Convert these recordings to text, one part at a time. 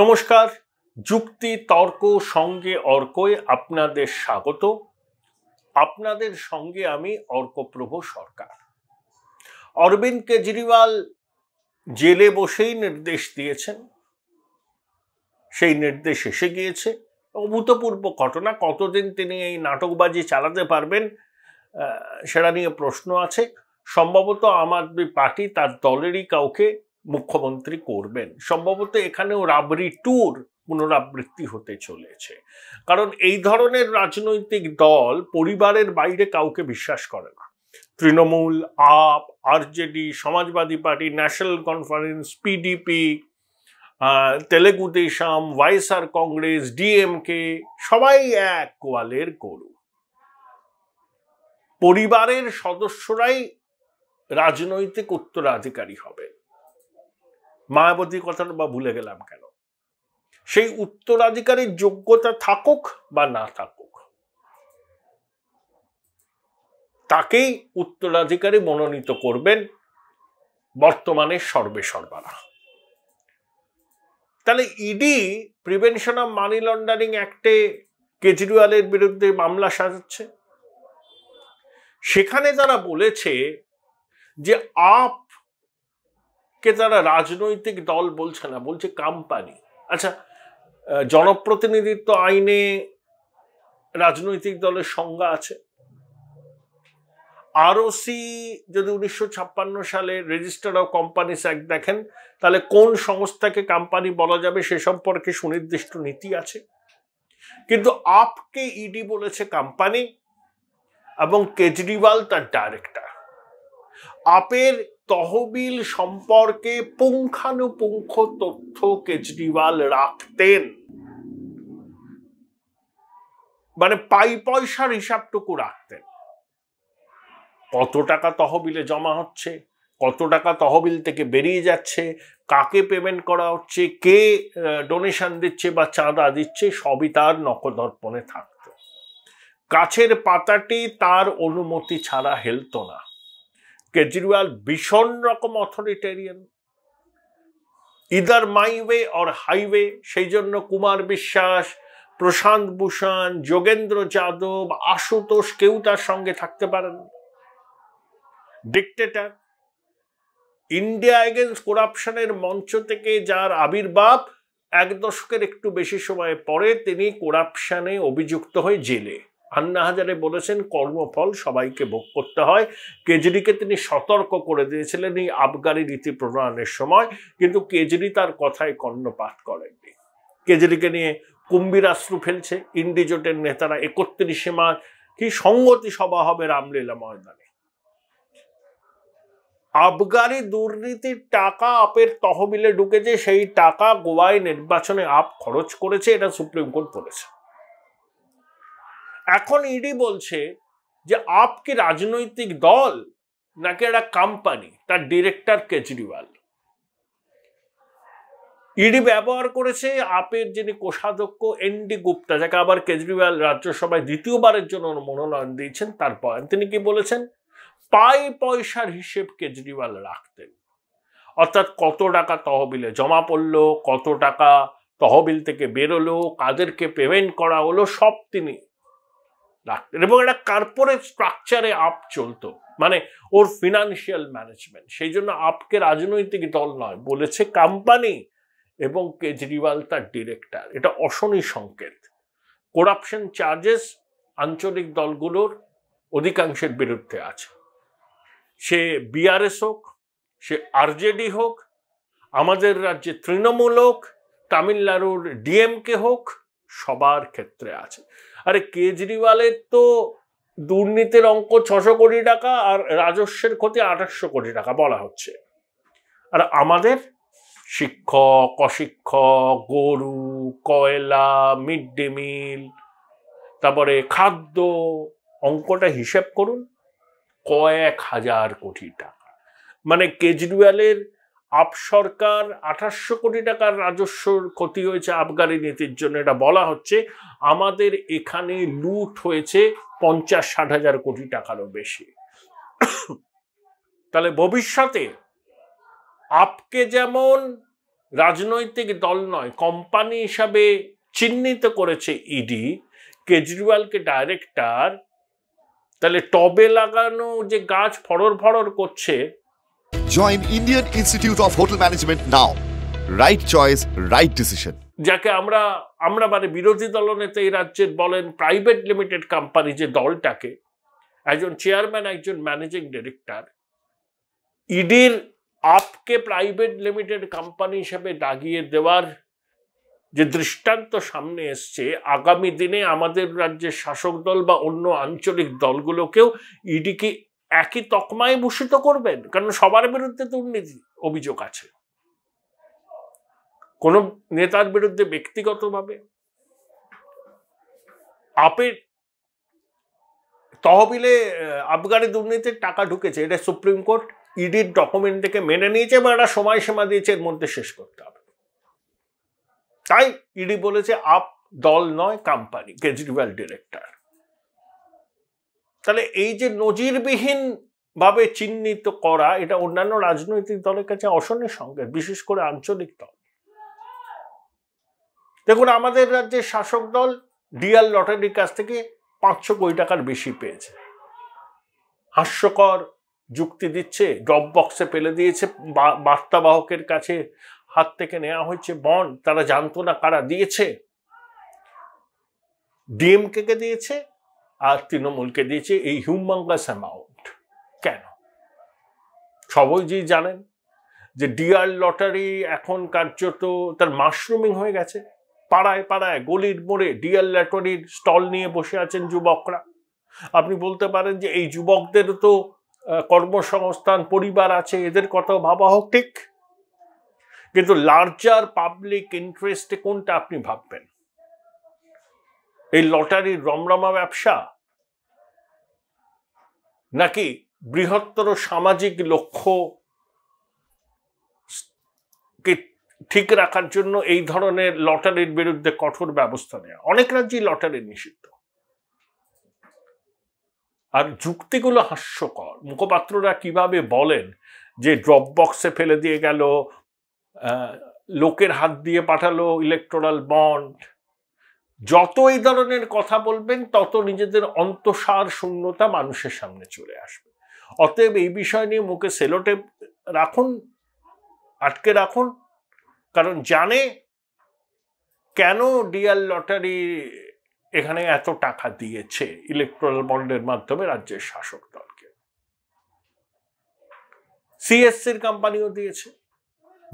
নমস্কার যুক্তি তর্ক সঙ্গে অর্কয়ে আপনাদের স্বাগত আপনাদের সঙ্গে আমি অর্কপ্রভ সরকার অরবিন্দ কেজরিওয়াল জেলে বসেই নির্দেশ দিয়েছেন সেই নির্দেশ এসে গিয়েছে অভূতপূর্ব ঘটনা কতদিন তিনি এই নাটকবাজি চালাতে পারবেন সেটা নিয়ে প্রশ্ন আছে সম্ভবত আমাদের পার্টি তার দলেরই কাউকে মুখ্যমন্ত্রী করবেন সম্ভবত এখানেও রাবরি ট্যুর পুনরাবৃত্তি হতে চলেছে কারণ এই ধরনের রাজনৈতিক দল পরিবারের বাইরে কাউকে বিশ্বাস করে না Trinamool AAP RJD Samajwadi party national conference PDP Telugu Desam YSR Congress DMK সবাই এক কোয়ালের গরু পরিবারের সদস্যরাই রাজনৈতিক উত্তরাধিকারী হবেন মায়াবতীর কথাটা বা ভুলে গেলাম কেন সেই উত্তরাধিকারীর যোগ্যতা থাকুক বা না থাকুক তাকেই উত্তরাধিকারী মনোনীত করবেন বর্তমানে সর্বে সর্বারা তাহলে ED prevention of money laundering অ্যাক্টে কেজরিওয়ালের বিরুদ্ধে মামলা সাজাচ্ছে সেখানে তারা বলেছে যে আপ কে তারা রাজনৈতিক দল বলছে না বলছে কোম্পানি আচ্ছা জনপ্রতিনিধিত্ব আইনে রাজনৈতিক দলের সংজ্ঞা আছে সি যদি উনিশশো ছাপ্পান্ন সালে রেজিস্টার অফ কোম্পানিস অ্যাক্ট দেখেন তাহলে কোন সংস্থাকে কোম্পানি বলা যাবে সে সম্পর্কে সুনির্দিষ্ট নীতি আছে কিন্তু আপকে ইডি e বলেছে কোম্পানি এবং কেজরিওয়াল তার ডাইরেক্টর আপের তহবিল সম্পর্কে পুঙ্খানুপুঙ্খ তথ্য কেজরিওয়াল রাখতেন মানে পাই পয়সার হিসাবটুকু রাখতেন কত টাকা তহবিলে জমা হচ্ছে কত টাকা তহবিল থেকে বেরিয়ে যাচ্ছে কাকে পেমেন্ট করা হচ্ছে কে ডোনেশন দিচ্ছে বা চাঁদা দিচ্ছে সবই তার নকদর্পণে থাকত গাছের পাতাটি তার অনুমতি ছাড়া হেলত না কেজরিওয়াল ভীষণ রকম authoritarian either my way or highway সেই জন্য কুমার বিশ্বাস প্রশান্ত ভূষণ যোগেন্দ্র যাদব আশুতোষ কেউ তার সঙ্গে থাকতে পারেন ডিকটেটার ইন্ডিয়া এগেনস্ট করাপশনের মঞ্চ থেকে যার আবির্ভাব এক দশকের একটু বেশি সময় পরে তিনি কোরাপশানে অভিযুক্ত হয়ে জেলে আন্না হাজারে বলেছেন কর্মফল সবাইকে ভোগ করতে হয় কেজরিকে তিনি সতর্ক করে দিয়েছিলেন এই আবগারি রীতি প্রণয়নের সময় কিন্তু কেজরি তার কথায় কর্ণপাত করেননি কেজরিকে নিয়ে কুম্ভীর আশ্রু ফেলছে ইন্ডিজোটের নেতারা একত্রিশে মার্চ কি সঙ্গতি সভা হবে রামলীলা ময়দানে আবগারি দুর্নীতির টাকা আপের তহবিলে ঢুকেছে সেই টাকা গোয়ায় নির্বাচনে আপ খরচ করেছে এটা সুপ্রিম কোর্ট বলেছে এখন ইডি বলছে যে আপ কি রাজনৈতিক দল নাকি একটা কোম্পানি তার ডিরেক্টর কেজরিওয়াল ইডি ব্যবহার করেছে আপের যিনি কোষাধ্যক্ষ এন ডি গুপ্তা যাকে আবার কেজরিওয়াল রাজ্যসভায় দ্বিতীয়বারের জন্য মনোনয়ন দিয়েছেন তার পয়েন্ট তিনি কি বলেছেন পাই পয়সার হিসেব কেজরিওয়াল রাখতেন অর্থাৎ কত টাকা তহবিলে জমা পড়ল কত টাকা তহবিল থেকে বেরোলো কাদেরকে পেমেন্ট করা হলো সব তিনি রাখতেন এবং একটা কর্পোরেট স্ট্রাকচারে আপ চলতো মানে ওর ফিনান্সিয়াল ম্যানেজমেন্ট সেই জন্য আপকে রাজনৈতিক দল নয় বলেছে কোম্পানি এবং কেজরিওয়াল তার ডিরেক্টর এটা অশনি সংকেত করাপশন চার্জেস আঞ্চলিক দলগুলোর অধিকাংশের বিরুদ্ধে আছে সে বিআরএস হোক সে আরজেডি হোক আমাদের রাজ্যে তৃণমূল হোক তামিলনাড়ুর ডিএমকে হোক সবার ক্ষেত্রে আছে আরে কেজরিওয়ালের তো দুর্নীতির অঙ্ক ছশো কোটি টাকা আর রাজস্বের ক্ষতি আঠাশশো কোটি টাকা বলা হচ্ছে আর আমাদের শিক্ষক অশিক্ষক গরু কয়লা মিড ডে মিল তারপরে খাদ্য অঙ্কটা হিসেব করুন কয়েক হাজার কোটি টাকা মানে কেজরিওয়ালের আপ সরকার আঠাশশো কোটি টাকার রাজস্বর ক্ষতি হয়েছে আবগারি নীতির জন্য এটা বলা হচ্ছে আমাদের এখানে লুট হয়েছে পঞ্চাশ ষাট হাজার কোটি টাকারও বেশি তাহলে ভবিষ্যতে আপকে যেমন রাজনৈতিক দল নয় কোম্পানি হিসাবে চিহ্নিত করেছে ইডি কেজরিওয়ালকে ডাইরেক্টর তাহলে টবে লাগানো যে গাছ ফড়র ফড়র করছে Join Indian Institute of Hotel Management now. Right choice, right decision. যাকে আমরা আমরা মানে বিরোধী দলনেতা এই রাজ্যের বলেন প্রাইভেট লিমিটেড কোম্পানি যে দলটাকে একজন চেয়ারম্যান একজন ম্যানেজিং ডিরেক্টর ইডির আপকে প্রাইভেট লিমিটেড কোম্পানি হিসেবে দাগিয়ে দেওয়ার যে দৃষ্টান্ত সামনে এসছে আগামী দিনে আমাদের রাজ্যের শাসক দল বা অন্য আঞ্চলিক দলগুলোকেও ইডিকে একই তকমায় ভূষিত করবেন কারণ সবার বিরুদ্ধে দুর্নীতি অভিযোগ আছে কোন নেতার বিরুদ্ধে ব্যক্তিগতভাবে আপের তহবিলে আফগানি দুর্নীতির টাকা ঢুকেছে এটা সুপ্রিম কোর্ট ইডির ডকুমেন্ট থেকে মেনে নিয়েছে এবং একটা সময়সীমা দিয়েছে এর মধ্যে শেষ করতে হবে তাই ইডি বলেছে আপ দল নয় কোম্পানি কেজরিওয়াল ডিরেক্টর তাহলে এই যে নজিরবিহীন ভাবে চিহ্নিত করা এটা অন্যান্য রাজনৈতিক দলের কাছে অশনের সংকেত বিশেষ করে আঞ্চলিক দল দেখুন আমাদের রাজ্যের শাসক দল ডিয়াল লটারির কাছ থেকে পাঁচশো কোটি টাকার বেশি পেয়েছে হাস্যকর যুক্তি দিচ্ছে ড্রপ বক্সে ফেলে দিয়েছে বার্তাবাহকের কাছে হাত থেকে নেওয়া হয়েছে বন্ড তারা জানতো না কারা দিয়েছে ডিএমকে দিয়েছে আর তৃণমূলকে দিয়েছে এই হিউমাঙ্গাস অ্যামাউন্ট কেন সবই যেই জানেন যে ডিআর লটারি এখন কার্যত তার মাশরুমিং হয়ে গেছে পাড়ায় পাড়ায় গলির মোড়ে ডিআর লটারির স্টল নিয়ে বসে আছেন যুবকরা আপনি বলতে পারেন যে এই যুবকদের তো কর্মসংস্থান পরিবার আছে এদের কথাও ভাবা হোক ঠিক কিন্তু লার্জার পাবলিক ইন্টারেস্টে কোনটা আপনি ভাববেন এই লটারির রমরমা ব্যবসা নাকি বৃহত্তর সামাজিক লক্ষ্য কে ঠিক রাখার জন্য এই ধরনের লটারির বিরুদ্ধে কঠোর ব্যবস্থা নেয়া অনেক রাজ্যেই লটারি নিষিদ্ধ আর যুক্তিগুলো হাস্যকর মুখপাত্ররা কিভাবে বলেন যে ড্রপ বক্সে ফেলে দিয়ে গেল লোকের হাত দিয়ে পাঠালো ইলেকট্রাল বন্ড যত এই ধরনের কথা বলবেন তত নিজেদের অন্তঃসার শূন্যতা মানুষের সামনে চলে আসবে অতএব এই বিষয় নিয়ে মুখে সেলোটেপ রাখুন আটকে রাখুন কারণ জানে কেন ডিয়াল লটারি এখানে এত টাকা দিয়েছে ইলেকট্রাল বন্ডের মাধ্যমে রাজ্যের শাসক দলকে সিএসসির কোম্পানিও দিয়েছে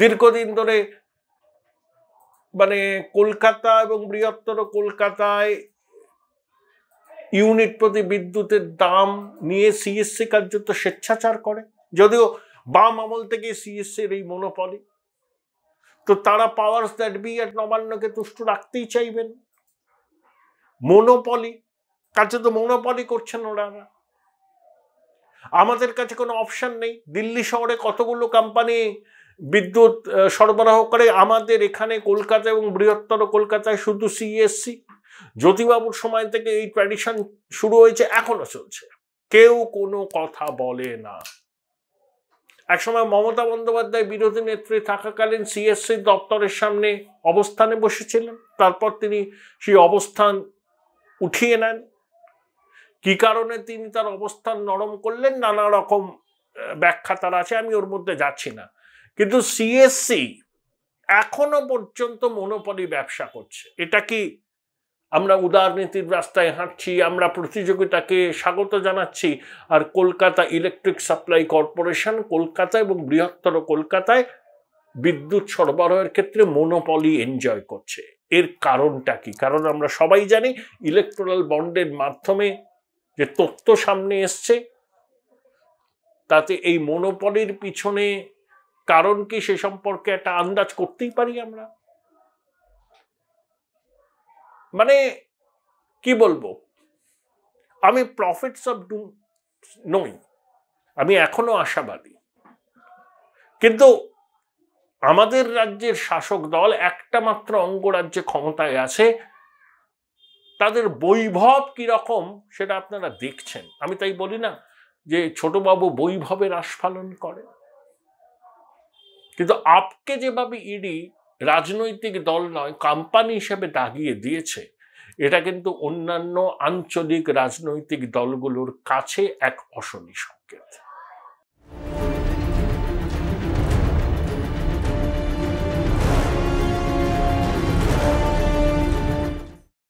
দীর্ঘদিন ধরে মানে কলকাতা এবং বৃহত্তর কলকাতায় ইউনিট প্রতি বিদ্যুতের দাম নিয়ে সিএসসি কার্যত স্বেচ্ছাচার করে যদিও বাম আমল থেকে সিএসসির এই মনোপলি তো তারা পাওয়ার দ্যাট বি আর নবান্নকে তুষ্ট রাখতেই চাইবেন মনোপলি কাছে তো মনোপলি করছেন ওরা আমাদের কাছে কোনো অপশান নেই দিল্লি শহরে কতগুলো কোম্পানি বিদ্যুৎ সরবরাহ করে আমাদের এখানে কলকাতা এবং বৃহত্তর কলকাতায় শুধু সিএসসি জ্যোতিবাবুর সময় থেকে এই ট্র্যাডিশন শুরু হয়েছে এখনো চলছে কেউ কোনো কথা বলে না একসময় মমতা বন্দ্যোপাধ্যায় বিরোধী নেত্রী থাকাকালীন সিএসসি দপ্তরের সামনে অবস্থানে বসেছিলেন তারপর তিনি সেই অবস্থান উঠিয়ে নেন কি কারণে তিনি তার অবস্থান নরম করলেন নানা রকম ব্যাখ্যা তার আছে আমি ওর মধ্যে যাচ্ছি না কিন্তু সিএসসি এখনো পর্যন্ত মনোপলি ব্যবসা করছে এটা কি আমরা উদারনীতির রাস্তায় হাঁটছি আমরা প্রতিযোগিতাকে স্বাগত জানাচ্ছি আর Kolkata electric supply corporation Kolkata এবং বৃহত্তর কলকাতায় বিদ্যুৎ সরবরাহের ক্ষেত্রে মনোপলি এনজয় করছে এর কারণটা কি কারণ আমরা সবাই জানি ইলেকট্রাল বন্ডের মাধ্যমে যে তথ্য সামনে এসছে তাতে এই মনোপলির পিছনে কারণ কি সে সম্পর্কে একটা আন্দাজ করতেই পারি আমরা মানে কি বলবো আমি প্রফিটস অফ ডু নই আমি এখনো আশাবাদী কিন্তু আমাদের রাজ্যের শাসক দল একটা মাত্র অঙ্গরাজ্যে ক্ষমতায় আছে তাদের বৈভব কীরকম সেটা আপনারা দেখছেন আমি তাই বলি না যে ছোটবাবু বৈভবের আস্ফালন করে কিন্তু আপকে যেভাবে ইডি রাজনৈতিক দল নয় কোম্পানি হিসেবে দাগিয়ে দিয়েছে এটা কিন্তু অন্যান্য আঞ্চলিক রাজনৈতিক দলগুলোর কাছে এক অশনি সংকেত